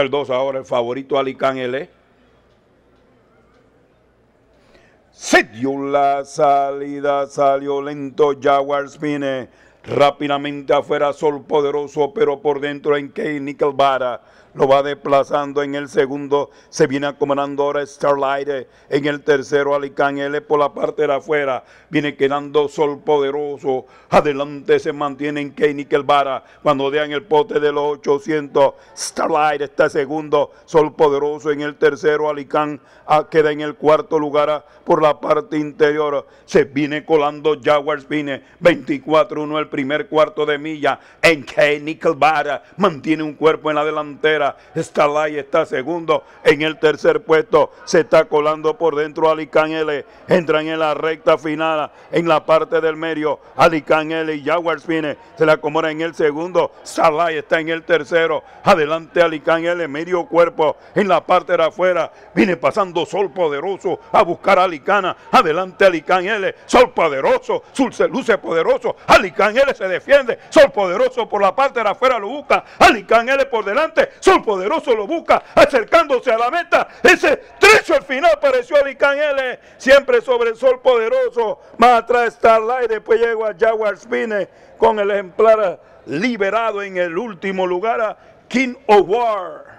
el 2 ahora, el favorito Alicán L. Se dio la salida, salió lento Jaguars Spine. Rápidamente afuera Sol Poderoso, pero por dentro en que Nickelbara. Lo va desplazando en el segundo. Se viene acomodando ahora Starlight. En el tercero Alicán es por la parte de afuera. Viene quedando Sol Poderoso. Adelante se mantiene en Key Nickelbara. Cuando dean el pote de los 800. Starlight está segundo. Sol Poderoso en el tercero. Alicán ah, queda en el cuarto lugar ah, por la parte interior. Se viene colando jaguar spine 24-1 el primer cuarto de milla en K. Nickelbar mantiene un cuerpo en la delantera. Stalay está segundo en el tercer puesto. Se está colando por dentro Alicán L. Entran en la recta final en la parte del medio. Alicán L y Jaguars Fine se la acomoda en el segundo. Stalay está en el tercero. Adelante Alicán L, medio cuerpo en la parte de afuera. Viene pasando Sol Poderoso a buscar a Alicana. Adelante Alicán L, Sol Poderoso, Sul luce poderoso. Alicán L se defiende. Sol poderoso por la parte de afuera lo busca. Alicán L por delante. Sol poderoso lo busca. Acercándose a la meta. Ese trecho al final apareció Alicán L. Siempre sobre el sol poderoso. Más atrás está Light. Después llegó a Jaguar Spine con el ejemplar liberado en el último lugar a King of War.